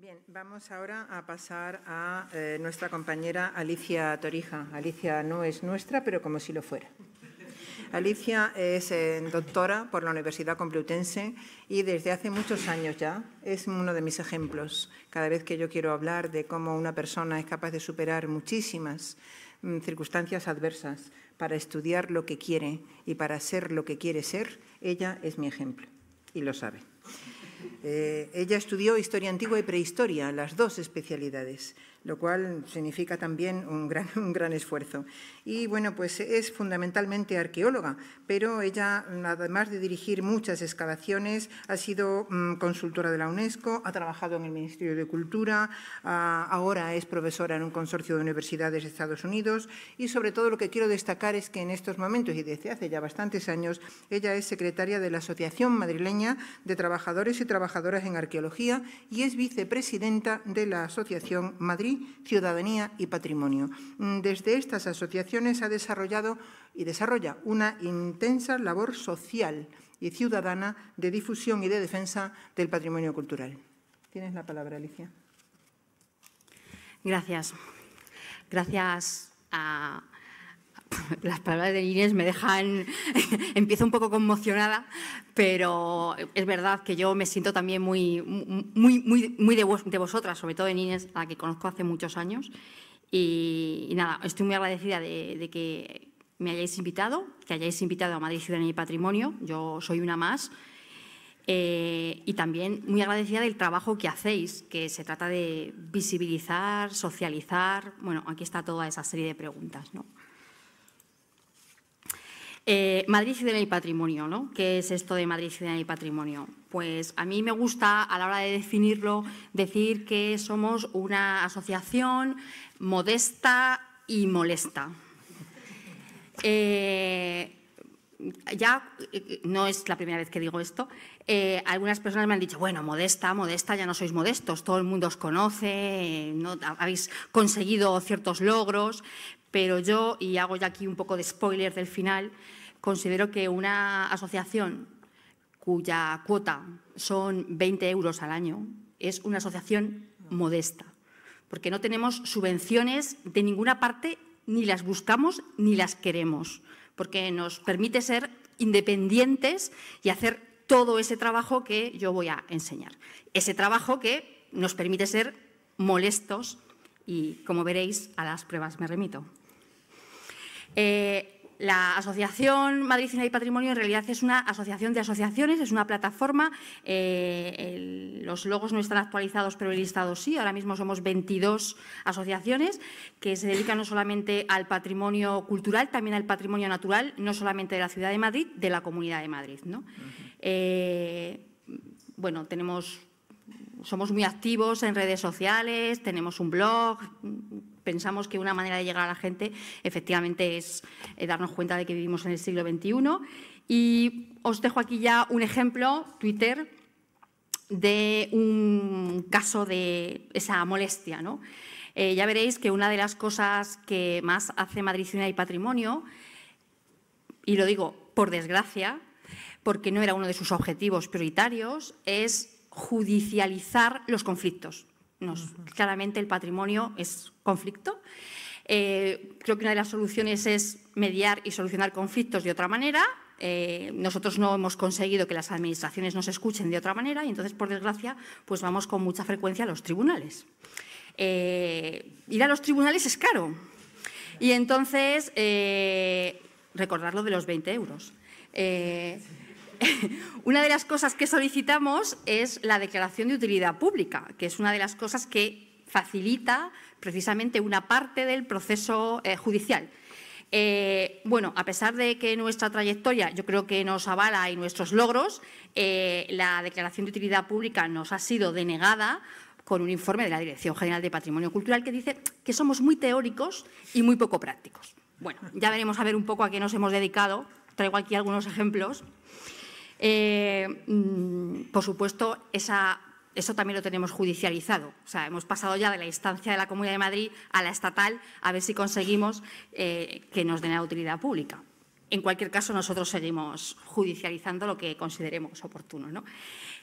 Bien, vamos ahora a pasar a eh, nuestra compañera Alicia Torija. Alicia no es nuestra, pero como si lo fuera. Alicia es eh, doctora por la Universidad Complutense y desde hace muchos años ya es uno de mis ejemplos. Cada vez que yo quiero hablar de cómo una persona es capaz de superar muchísimas mm, circunstancias adversas para estudiar lo que quiere y para ser lo que quiere ser, ella es mi ejemplo y lo sabe. Eh, ella estudió historia antigua y prehistoria, las dos especialidades lo cual significa también un gran, un gran esfuerzo. Y bueno, pues es fundamentalmente arqueóloga, pero ella, además de dirigir muchas excavaciones, ha sido mm, consultora de la UNESCO, ha trabajado en el Ministerio de Cultura, ah, ahora es profesora en un consorcio de universidades de Estados Unidos y sobre todo lo que quiero destacar es que en estos momentos y desde hace ya bastantes años, ella es secretaria de la Asociación Madrileña de Trabajadores y Trabajadoras en Arqueología y es vicepresidenta de la Asociación Madrileña Ciudadanía y Patrimonio. Mm, desde estas asociaciones ha desarrollado y desarrolla una intensa labor social y ciudadana de difusión y de defensa del patrimonio cultural. Tienes la palabra, Alicia. Gracias. Gracias a las palabras de Inés me dejan, empiezo un poco conmocionada, pero es verdad que yo me siento también muy, muy, muy, de, vosotras, sobre todo de Inés, a la que conozco hace muchos años. Y, nada, estoy muy agradecida de, que me hayáis invitado, que hayáis invitado a Madrid en y Patrimonio, yo soy una más. Eh, y también muy agradecida del trabajo que hacéis, que se trata de visibilizar, socializar. Bueno, aquí está toda esa serie de preguntas. ¿no? Eh, Madrid, ciudad y patrimonio, ¿no? ¿Qué es esto de Madrid, ciudad y patrimonio? Pues a mí me gusta, a la hora de definirlo, decir que somos una asociación modesta y molesta. Eh, ya no es la primera vez que digo esto, eh, algunas personas me han dicho, bueno, modesta, modesta, ya no sois modestos, todo el mundo os conoce, habéis conseguido ciertos logros, pero yo, y hago ya aquí un poco de spoiler del final, considero que una asociación cuya cuota son 20 euros al año es una asociación modesta, porque no tenemos subvenciones de ninguna parte, ni las buscamos ni las queremos, porque nos permite ser independientes y hacer todo ese trabajo que yo voy a enseñar. Ese trabajo que nos permite ser molestos y, como veréis, a las pruebas me remito. Eh, la Asociación Madrid y Patrimonio en realidad es una asociación de asociaciones, es una plataforma. Eh, los logos no están actualizados, pero el listado sí. Ahora mismo somos 22 asociaciones que se dedican no solamente al patrimonio cultural, también al patrimonio natural, no solamente de la ciudad de Madrid, de la comunidad de Madrid. Eh, bueno, tenemos somos muy activos en redes sociales, tenemos un blog, pensamos que una manera de llegar a la gente efectivamente es eh, darnos cuenta de que vivimos en el siglo XXI. Y os dejo aquí ya un ejemplo, Twitter, de un caso de esa molestia. Eh, ya veréis que una de las cosas que más hace Madrid Ciudad y Patrimonio, y lo digo por desgracia, porque no era uno de sus objetivos prioritarios, es judicializar los conflictos claramente el patrimonio es conflicto. Eh, creo que una de las soluciones es mediar y solucionar conflictos de otra manera. Eh, nosotros no hemos conseguido que las administraciones nos escuchen de otra manera y entonces, por desgracia, pues vamos con mucha frecuencia a los tribunales. Eh, ir a los tribunales es caro y entonces recordar lo de los 20 euros. una de las cosas que solicitamos es la declaración de utilidad pública, que es una de las cosas que facilita precisamente una parte del proceso eh, judicial. Eh, bueno, a pesar de que nuestra trayectoria yo creo que nos avala y nuestros logros, eh, la declaración de utilidad pública nos ha sido denegada con un informe de la Dirección General de Patrimonio Cultural que dice que somos muy teóricos y muy poco prácticos. Bueno, ya veremos a ver un poco a qué nos hemos dedicado. Traigo aquí algunos ejemplos. Eh, mm, por supuesto, eso también lo tenemos judicializado. O sea, hemos pasado ya de la instancia de la Comunidad de Madrid a la estatal a ver si conseguimos eh, que nos den la utilidad pública. En cualquier caso, nosotros seguimos judicializando lo que consideremos oportuno.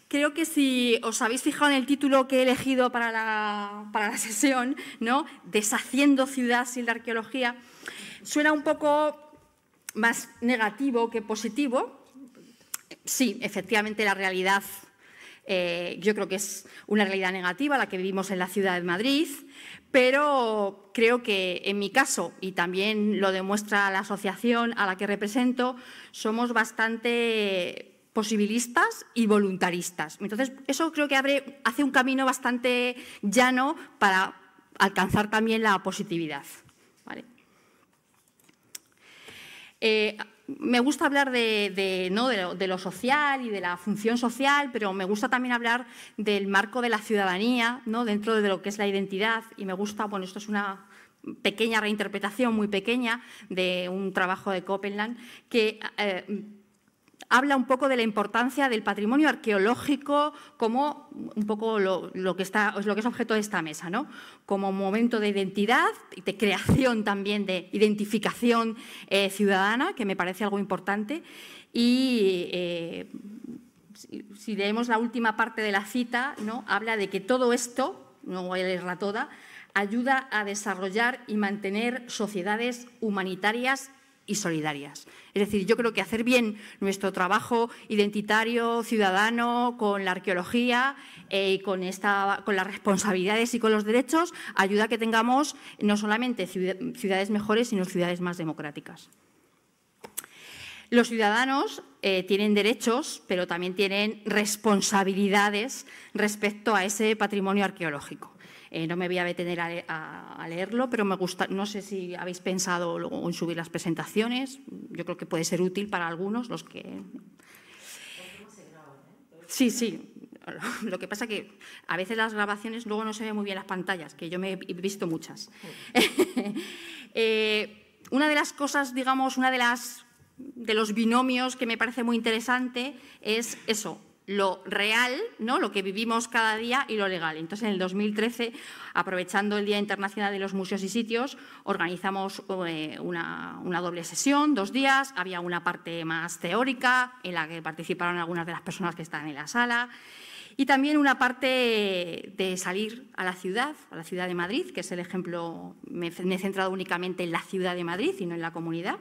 Creo que si os habéis fijado en el título que he elegido para la, sesión, ¿no? Deshaciendo ciudad sin la arqueología, suena un poco más negativo que positivo, sí, efectivamente la realidad eh, yo creo que es una realidad negativa la que vivimos en la ciudad de Madrid, pero creo que en mi caso, y también lo demuestra la asociación a la que represento, somos bastante posibilistas y voluntaristas. Entonces, eso creo que hace un camino bastante llano para alcanzar también la positividad. Eh, me gusta hablar de, ¿no? de, lo, social y de la función social, pero me gusta también hablar del marco de la ciudadanía ¿no? dentro de lo que es la identidad. Y me gusta, bueno, esto es una pequeña reinterpretación, muy pequeña, de un trabajo de Copenland, que eh, habla un poco de la importancia del patrimonio arqueológico como un poco lo, que, está, lo que es objeto de esta mesa, ¿no? como momento de identidad y de creación también de identificación eh, ciudadana, que me parece algo importante. Y eh, si, leemos la última parte de la cita, ¿no? habla de que todo esto, no voy a leerla toda, ayuda a desarrollar y mantener sociedades humanitarias y solidarias. Es decir, yo creo que hacer bien nuestro trabajo identitario, ciudadano, con la arqueología eh, y con, las responsabilidades y con los derechos, ayuda a que tengamos no solamente ciudades mejores, sino ciudades más democráticas. Los ciudadanos eh, tienen derechos, pero también tienen responsabilidades respecto a ese patrimonio arqueológico. Eh, no me voy a detener a, leerlo, pero me gusta, no sé si habéis pensado en subir las presentaciones. Yo creo que puede ser útil para algunos, los que... Sí, sí. Lo que pasa que a veces las grabaciones luego no se ven muy bien las pantallas, que yo me he visto muchas. Eh, una de las cosas, digamos, una de las de los binomios que me parece muy interesante es eso, lo real, ¿no? lo que vivimos cada día y lo legal. Entonces, en el 2013, aprovechando el Día Internacional de los Museos y Sitios, organizamos eh, una, doble sesión, dos días. Había una parte más teórica, en la que participaron algunas de las personas que están en la sala. Y también una parte de salir a la ciudad, a la ciudad de Madrid, que es el ejemplo, me, he centrado únicamente en la ciudad de Madrid y no en la comunidad.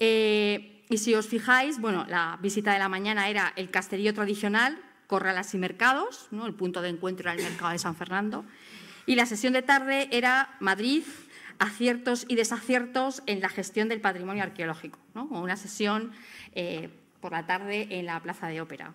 Eh, y si os fijáis, bueno, la visita de la mañana era el casterío tradicional, corralas y mercados, ¿no? el punto de encuentro era el mercado de San Fernando, y la sesión de tarde era Madrid, aciertos y desaciertos en la gestión del patrimonio arqueológico, ¿no? una sesión eh, por la tarde en la Plaza de Ópera.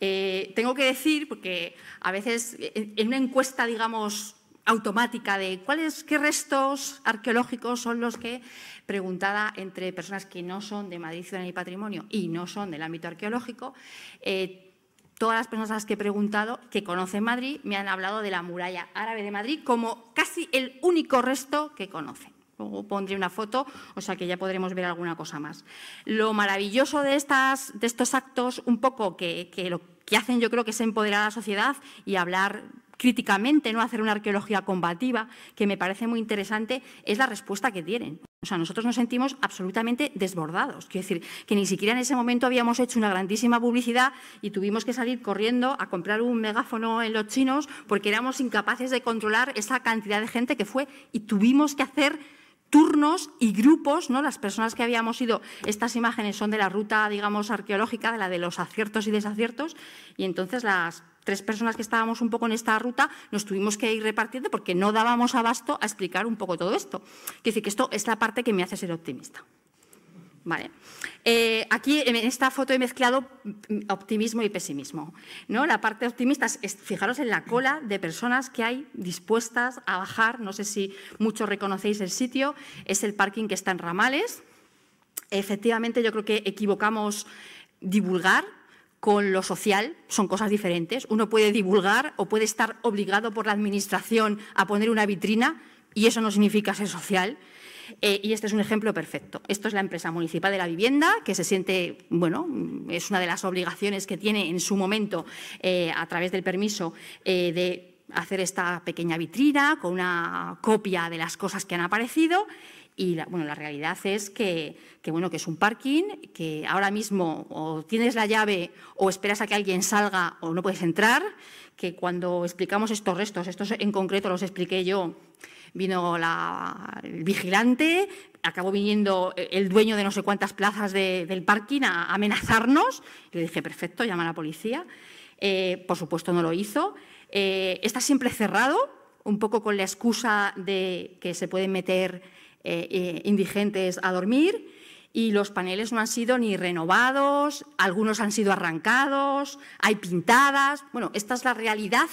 Eh, tengo que decir, porque a veces eh, en una encuesta, digamos, automática de cuáles, qué restos arqueológicos son los que, preguntada entre personas que no son de Madrid Ciudad y Patrimonio y no son del ámbito arqueológico, eh, todas las personas a las que he preguntado que conocen Madrid me han hablado de la muralla árabe de Madrid como casi el único resto que conocen. Luego pondré una foto, o sea que ya podremos ver alguna cosa más. Lo maravilloso de, estas, de estos actos, un poco que, que lo que hacen yo creo que es empoderar a la sociedad y hablar críticamente, no hacer una arqueología combativa, que me parece muy interesante, es la respuesta que tienen. O sea, nosotros nos sentimos absolutamente desbordados. Quiero decir, que ni siquiera en ese momento habíamos hecho una grandísima publicidad y tuvimos que salir corriendo a comprar un megáfono en los chinos porque éramos incapaces de controlar esa cantidad de gente que fue y tuvimos que hacer turnos y grupos, ¿no? Las personas que habíamos ido, estas imágenes son de la ruta, digamos, arqueológica, de la de los aciertos y desaciertos, y entonces las tres personas que estábamos un poco en esta ruta nos tuvimos que ir repartiendo porque no dábamos abasto a explicar un poco todo esto. Quiere decir que esto es la parte que me hace ser optimista. Vale. Eh, aquí en esta foto he mezclado mm, optimismo y pesimismo. La parte optimista es, fijaros en la cola de personas que hay dispuestas a bajar. No sé si muchos reconocéis el sitio, es el parking que está en Ramales. Efectivamente, yo creo que equivocamos divulgar con lo social, son cosas diferentes. Uno puede divulgar o puede estar obligado por la Administración a poner una vitrina y eso no significa ser social. Eh, y este es un ejemplo perfecto. Esto es la empresa municipal de la vivienda, que se siente, bueno, es una de las obligaciones que tiene en su momento eh, a través del permiso eh, de hacer esta pequeña vitrina con una copia de las cosas que han aparecido y bueno, la realidad es que, que, bueno, que es un parking, que ahora mismo o tienes la llave o esperas a que alguien salga o no puedes entrar, que cuando explicamos estos restos, estos en concreto los expliqué yo Vino el vigilante, acabó viniendo el dueño de no sé cuántas plazas del parking a amenazarnos. Le dije, perfecto, llama a la policía. Eh, por supuesto, no lo hizo. Eh, está siempre cerrado, un poco con la excusa de que se pueden meter eh, indigentes a dormir. Y los paneles no han sido ni renovados, algunos han sido arrancados, hay pintadas. Bueno, esta es la realidad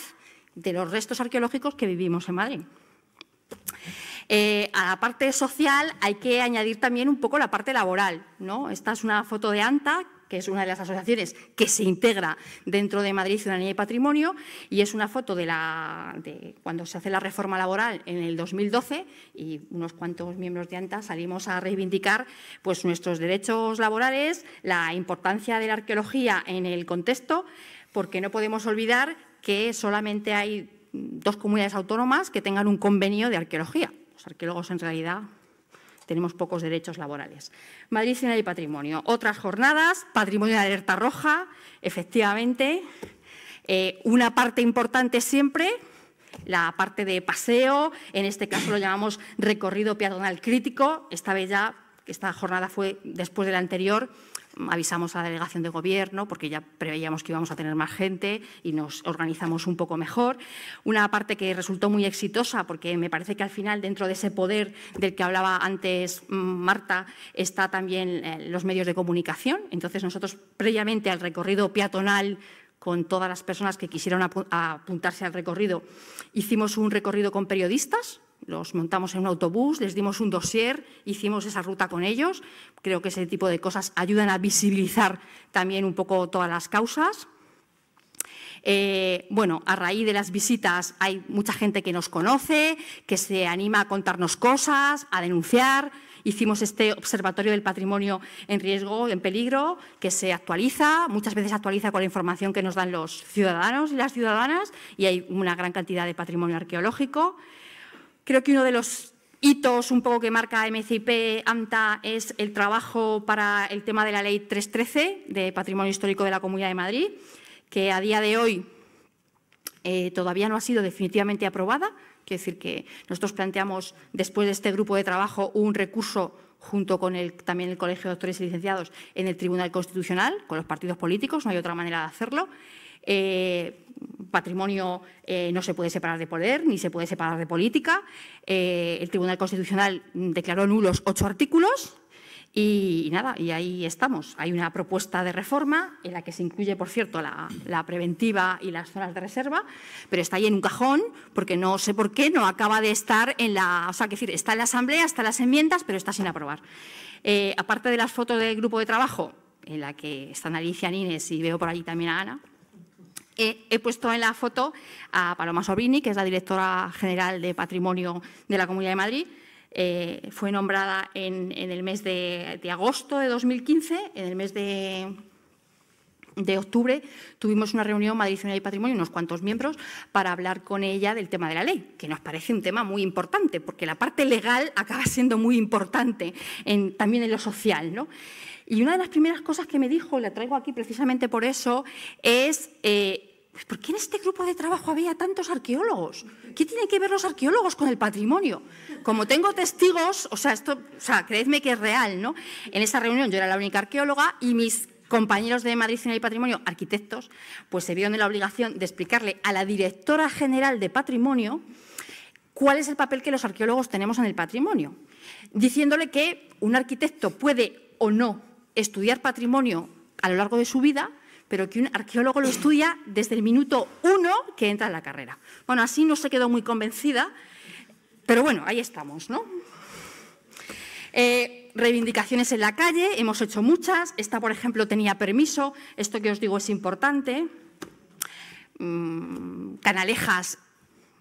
de los restos arqueológicos que vivimos en Madrid. Eh, a la parte social hay que añadir también un poco la parte laboral. ¿no? Esta es una foto de ANTA, que es una de las asociaciones que se integra dentro de Madrid Ciudadanía y Patrimonio, y es una foto de, la, de cuando se hace la reforma laboral en el 2012 y unos cuantos miembros de ANTA salimos a reivindicar pues, nuestros derechos laborales, la importancia de la arqueología en el contexto, porque no podemos olvidar que solamente hay dos comunidades autónomas que tengan un convenio de arqueología. Los arqueólogos en realidad tenemos pocos derechos laborales. Madrid, Cine y Patrimonio. Otras jornadas, patrimonio de alerta roja, efectivamente. Eh, una parte importante siempre, la parte de paseo, en este caso lo llamamos recorrido peatonal crítico. Esta vez esta jornada fue después de la anterior, avisamos a la delegación de gobierno porque ya preveíamos que íbamos a tener más gente y nos organizamos un poco mejor. Una parte que resultó muy exitosa porque me parece que al final dentro de ese poder del que hablaba antes mm, Marta está también eh, los medios de comunicación. Entonces nosotros previamente al recorrido peatonal con todas las personas que quisieron apuntarse al recorrido. Hicimos un recorrido con periodistas los montamos en un autobús, les dimos un dossier, hicimos esa ruta con ellos. Creo que ese tipo de cosas ayudan a visibilizar también un poco todas las causas. Eh, bueno, a raíz de las visitas hay mucha gente que nos conoce, que se anima a contarnos cosas, a denunciar. Hicimos este observatorio del patrimonio en riesgo, en peligro, que se actualiza, muchas veces actualiza con la información que nos dan los ciudadanos y las ciudadanas, y hay una gran cantidad de patrimonio arqueológico. Creo que uno de los hitos un poco que marca mcp AMTA es el trabajo para el tema de la Ley 313 de Patrimonio Histórico de la Comunidad de Madrid, que a día de hoy eh, todavía no ha sido definitivamente aprobada. Quiero decir que nosotros planteamos, después de este grupo de trabajo, un recurso junto con el, también el Colegio de Doctores y Licenciados en el Tribunal Constitucional, con los partidos políticos, no hay otra manera de hacerlo. Eh, patrimonio eh, no se puede separar de poder ni se puede separar de política. Eh, el Tribunal Constitucional mm, declaró nulos ocho artículos. Y, nada, y ahí estamos. Hay una propuesta de reforma en la que se incluye, por cierto, la, preventiva y las zonas de reserva, pero está ahí en un cajón porque no sé por qué no acaba de estar en la, o sea, que decir, está en la asamblea, está las enmiendas, pero está sin aprobar. Eh, aparte de las fotos del grupo de trabajo, en la que están Alicia Nines y veo por allí también a Ana, He, puesto en la foto a Paloma Sobrini, que es la directora general de Patrimonio de la Comunidad de Madrid. Eh, fue nombrada en, el mes de, agosto de 2015, en el mes de, octubre tuvimos una reunión Madrid y Patrimonio, unos cuantos miembros, para hablar con ella del tema de la ley, que nos parece un tema muy importante, porque la parte legal acaba siendo muy importante también en lo social. ¿no? Y una de las primeras cosas que me dijo, la traigo aquí precisamente por eso, es... Eh, ¿Por qué en este grupo de trabajo había tantos arqueólogos? ¿Qué tienen que ver los arqueólogos con el patrimonio? Como tengo testigos, o sea, esto, o sea, creedme que es real, ¿no? En esa reunión yo era la única arqueóloga y mis compañeros de Madrid Cine y Patrimonio, arquitectos, pues se vieron en la obligación de explicarle a la directora general de Patrimonio cuál es el papel que los arqueólogos tenemos en el patrimonio, diciéndole que un arquitecto puede o no estudiar patrimonio a lo largo de su vida, pero que un arqueólogo lo estudia desde el minuto uno que entra en la carrera. Bueno, así no se quedó muy convencida, pero bueno, ahí estamos, ¿no? Eh, reivindicaciones en la calle, hemos hecho muchas. Esta, por ejemplo, tenía permiso, esto que os digo es importante. Mm, canalejas,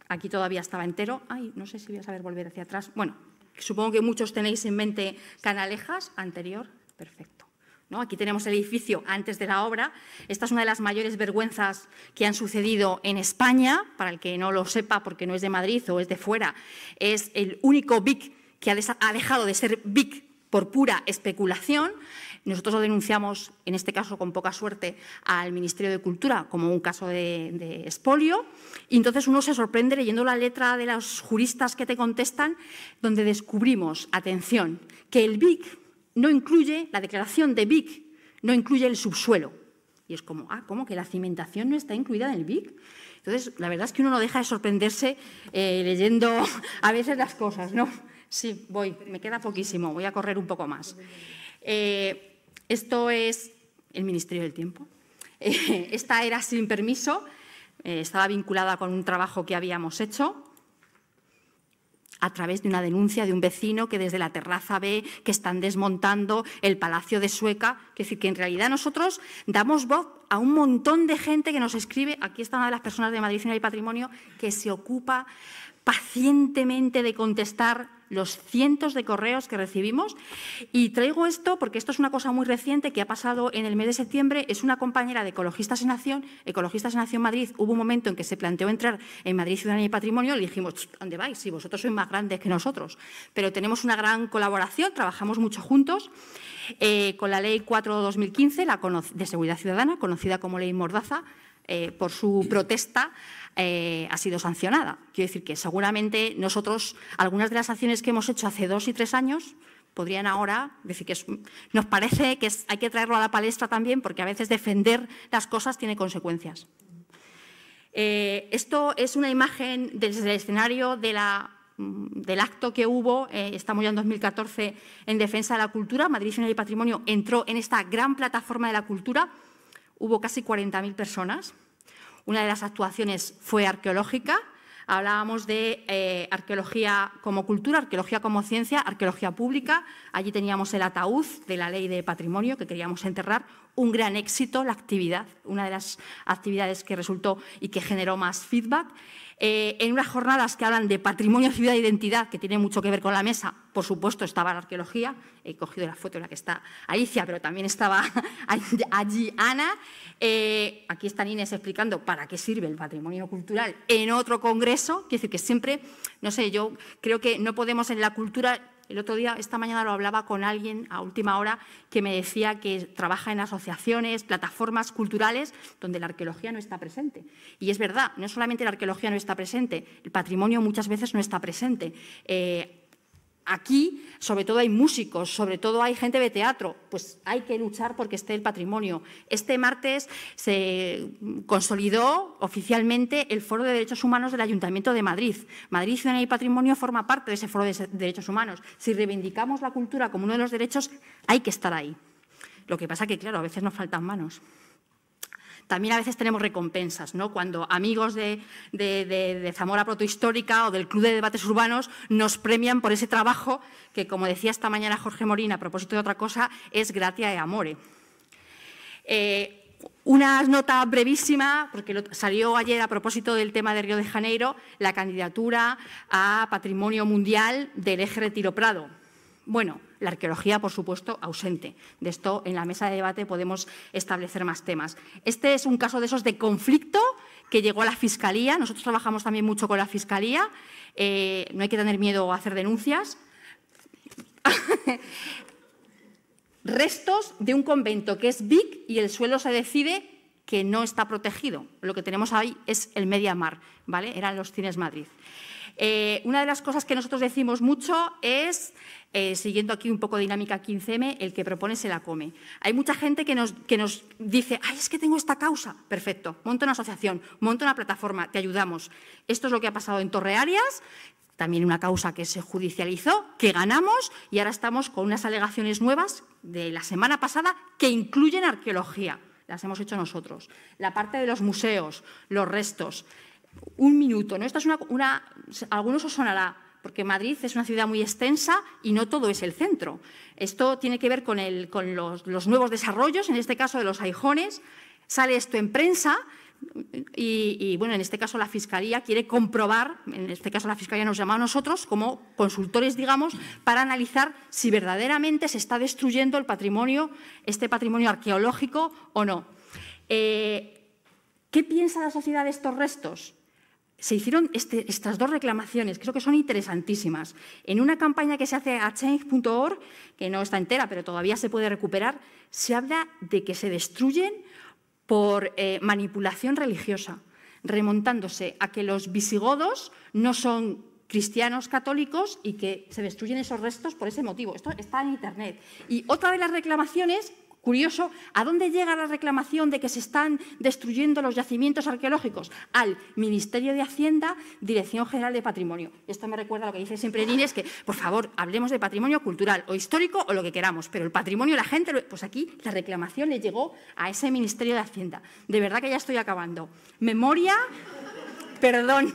aquí todavía estaba entero. Ay, no sé si voy a saber volver hacia atrás. Bueno, supongo que muchos tenéis en mente Canalejas anterior. Perfecto. Aquí tenemos el edificio antes de la obra. Esta es una de las mayores vergüenzas que han sucedido en España. Para el que no lo sepa, porque no es de Madrid o es de fuera, es el único BIC que ha dejado de ser BIC por pura especulación. Nosotros lo denunciamos, en este caso con poca suerte, al Ministerio de Cultura como un caso de, de, espolio. Y entonces uno se sorprende leyendo la letra de los juristas que te contestan, donde descubrimos, atención, que el BIC no incluye la declaración de BIC, no incluye el subsuelo. Y es como, ah, ¿cómo que la cimentación no está incluida en el BIC? Entonces, la verdad es que uno no deja de sorprenderse eh, leyendo a veces las cosas, ¿no? Sí, voy, me queda poquísimo, voy a correr un poco más. Eh, esto es el Ministerio del Tiempo. esta era sin permiso, eh, estaba vinculada con un trabajo que habíamos hecho a través de una denuncia de un vecino que desde la terraza ve que están desmontando el Palacio de Sueca. Es decir, que en realidad nosotros damos voz a un montón de gente que nos escribe. Aquí está una de las personas de Madrid y Patrimonio que se ocupa pacientemente de contestar los cientos de correos que recibimos. Y traigo esto porque esto es una cosa muy reciente que ha pasado en el mes de septiembre. Es una compañera de Ecologistas en Acción, Ecologistas en Acción Madrid. Hubo un momento en que se planteó entrar en Madrid Ciudadanía y Patrimonio. Le dijimos, ¿dónde vais? Si vosotros sois más grandes que nosotros. Pero tenemos una gran colaboración, trabajamos mucho juntos. Eh, con la Ley 4-2015 de Seguridad Ciudadana, conocida como Ley Mordaza, eh, por su protesta, eh, ha sido sancionada. Quiero decir que seguramente nosotros, algunas de las acciones que hemos hecho hace dos y tres años, podrían ahora decir que nos parece que hay que traerlo a la palestra también, porque a veces defender las cosas tiene consecuencias. Eh, esto es una imagen desde el escenario del acto que hubo, estamos ya en 2014, en defensa de la cultura. Madrid final y Patrimonio entró en esta gran plataforma de la cultura hubo casi 40.000 personas. Una de las actuaciones fue arqueológica. Hablábamos de eh, arqueología como cultura, arqueología como ciencia, arqueología pública. Allí teníamos el ataúd de la ley de patrimonio que queríamos enterrar. Un gran éxito, la actividad, una de las actividades que resultó y que generó más feedback. Eh, en unas jornadas que hablan de patrimonio, ciudad e identidad, que tiene mucho que ver con la mesa. Por supuesto, estaba la arqueología, he cogido la foto en la que está Alicia, pero también estaba allí Ana. Eh, aquí está Inés explicando para qué sirve el patrimonio cultural en otro congreso. Quiere decir que siempre, no sé, yo creo que no podemos en la cultura el otro día, esta mañana lo hablaba con alguien a última hora que me decía que trabaja en asociaciones, plataformas culturales donde la arqueología no está presente. Y es verdad, no solamente la arqueología no está presente, el patrimonio muchas veces no está presente. Eh, Aquí, sobre todo, hay músicos, sobre todo hay gente de teatro, pues hay que luchar porque esté el patrimonio. Este martes se consolidó oficialmente el Foro de Derechos Humanos del Ayuntamiento de Madrid. Madrid ciudad y Patrimonio forma parte de ese Foro de Derechos Humanos. Si reivindicamos la cultura como uno de los derechos, hay que estar ahí. Lo que pasa que, claro, a veces nos faltan manos. También a veces tenemos recompensas, ¿no? Cuando amigos de, Zamora Protohistórica o del Club de Debates Urbanos nos premian por ese trabajo que, como decía esta mañana Jorge Morín, a propósito de otra cosa, es gratia e amore. Eh, una nota brevísima, porque salió ayer a propósito del tema de Río de Janeiro, la candidatura a Patrimonio Mundial del Eje Retiro Prado. Bueno, la arqueología, por supuesto, ausente. De esto en la mesa de debate podemos establecer más temas. Este es un caso de esos de conflicto que llegó a la Fiscalía. Nosotros trabajamos también mucho con la Fiscalía. Eh, no hay que tener miedo a hacer denuncias. Restos de un convento que es big y el suelo se decide que no está protegido. Lo que tenemos ahí es el Media Mar, ¿vale? Eran los cines Madrid. Eh, una de las cosas que nosotros decimos mucho es, eh, siguiendo aquí un poco dinámica 15M, el que propone se la come. Hay mucha gente que nos, que nos dice, ay, es que tengo esta causa. Perfecto, monta una asociación, monta una plataforma, te ayudamos. Esto es lo que ha pasado en Torre Arias, también una causa que se judicializó, que ganamos y ahora estamos con unas alegaciones nuevas de la semana pasada que incluyen arqueología. Las hemos hecho nosotros. La parte de los museos, los restos un minuto. ¿no? Esta es una, algunos os sonará, porque Madrid es una ciudad muy extensa y no todo es el centro. Esto tiene que ver con, los, nuevos desarrollos, en este caso de los aijones. Sale esto en prensa y, bueno, en este caso la Fiscalía quiere comprobar, en este caso la Fiscalía nos llama a nosotros como consultores, digamos, para analizar si verdaderamente se está destruyendo el patrimonio, este patrimonio arqueológico o no. Eh, ¿Qué piensa la sociedad de estos restos? se hicieron este, estas dos reclamaciones, creo que son interesantísimas. En una campaña que se hace a change.org, que no está entera, pero todavía se puede recuperar, se habla de que se destruyen por eh, manipulación religiosa, remontándose a que los visigodos no son cristianos católicos y que se destruyen esos restos por ese motivo. Esto está en Internet. Y otra de las reclamaciones Curioso, ¿a dónde llega la reclamación de que se están destruyendo los yacimientos arqueológicos? Al Ministerio de Hacienda, Dirección General de Patrimonio. Esto me recuerda a lo que dice siempre es que por favor hablemos de patrimonio cultural o histórico o lo que queramos, pero el patrimonio, la gente, pues aquí la reclamación le llegó a ese Ministerio de Hacienda. De verdad que ya estoy acabando. Memoria, perdón.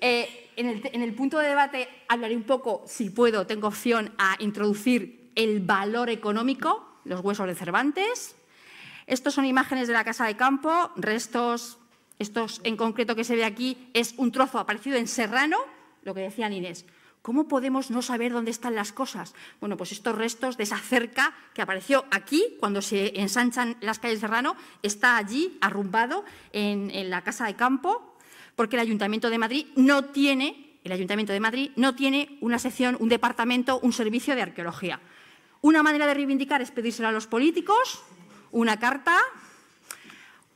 Eh, en, el, en el punto de debate hablaré un poco, si puedo, tengo opción a introducir el valor económico, los huesos de Cervantes. Estos son imágenes de la casa de campo, restos, estos en concreto que se ve aquí es un trozo aparecido en Serrano, lo que decía Inés. ¿Cómo podemos no saber dónde están las cosas? Bueno, pues estos restos de esa cerca que apareció aquí, cuando se ensanchan las calles de Serrano, está allí arrumbado en, en la casa de campo, porque el Ayuntamiento de Madrid no tiene el Ayuntamiento de Madrid no tiene una sección, un departamento, un servicio de arqueología. Una manera de reivindicar es pedírsela a los políticos, una carta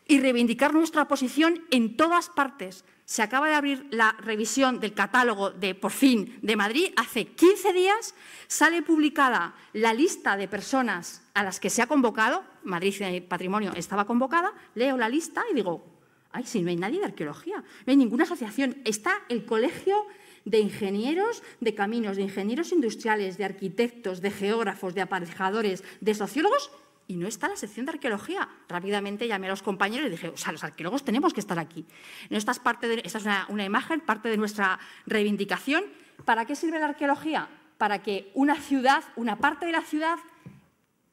y reivindicar nuestra posición en todas partes. Se acaba de abrir la revisión del catálogo de Por fin de Madrid. Hace 15 días sale publicada la lista de personas a las que se ha convocado. Madrid eh, Patrimonio estaba convocada. Leo la lista y digo, ay, si no hay nadie de arqueología, no hay ninguna asociación. Está el Colegio de ingenieros de caminos, de ingenieros industriales, de arquitectos, de geógrafos, de aparejadores, de sociólogos, y no está la sección de arqueología. Rápidamente llamé a los compañeros y dije, o sea, los arqueólogos tenemos que estar aquí. No, esta es, parte de, esta es una, una imagen, parte de nuestra reivindicación. ¿Para qué sirve la arqueología? Para que una ciudad, una parte de la ciudad,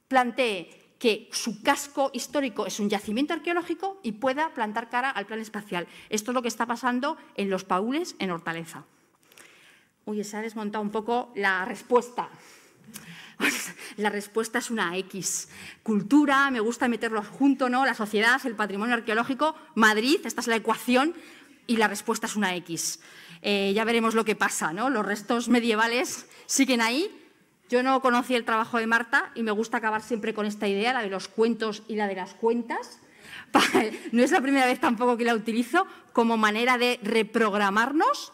plantee que su casco histórico es un yacimiento arqueológico y pueda plantar cara al plan espacial. Esto es lo que está pasando en los paules en Hortaleza. Uy, se ha desmontado un poco la respuesta. La respuesta es una X. Cultura, me gusta meterlos junto, ¿no? La sociedad, el patrimonio arqueológico, Madrid, esta es la ecuación y la respuesta es una X. Eh, ya veremos lo que pasa, ¿no? Los restos medievales siguen ahí. Yo no conocí el trabajo de Marta y me gusta acabar siempre con esta idea, la de los cuentos y la de las cuentas. No es la primera vez tampoco que la utilizo como manera de reprogramarnos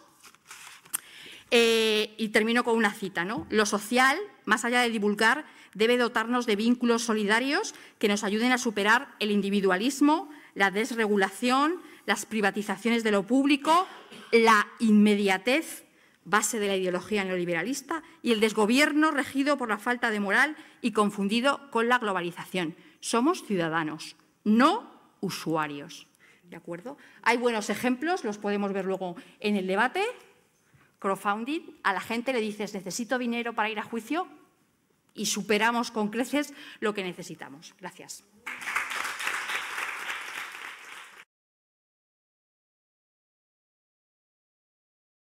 eh, y termino con una cita, ¿no? Lo social, más allá de divulgar, debe dotarnos de vínculos solidarios que nos ayuden a superar el individualismo, la desregulación, las privatizaciones de lo público, la inmediatez, base de la ideología neoliberalista, y el desgobierno regido por la falta de moral y confundido con la globalización. Somos ciudadanos, no usuarios. ¿De acuerdo? Hay buenos ejemplos, los podemos ver luego en el debate crowdfunding, a la gente le dices necesito dinero para ir a juicio y superamos con creces lo que necesitamos. Gracias.